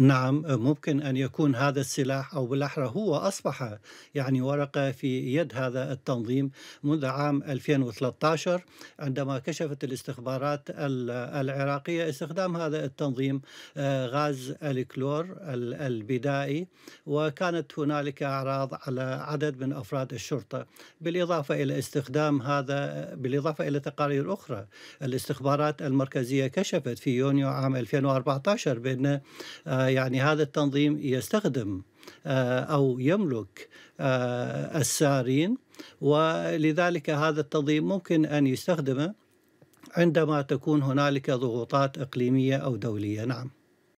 نعم ممكن أن يكون هذا السلاح أو بالأحرى هو أصبح يعني ورقة في يد هذا التنظيم منذ عام 2013 عندما كشفت الاستخبارات العراقية استخدام هذا التنظيم آه، غاز الكلور البدائي وكانت هنالك أعراض على عدد من أفراد الشرطة بالإضافة إلى استخدام هذا بالإضافة إلى تقارير أخرى الاستخبارات المركزية كشفت في يونيو عام 2014 بأن آه، يعني هذا التنظيم يستخدم آه، أو يملك آه، السارين ولذلك هذا التنظيم ممكن أن يستخدمه عندما تكون هنالك ضغوطات إقليمية أو دولية نعم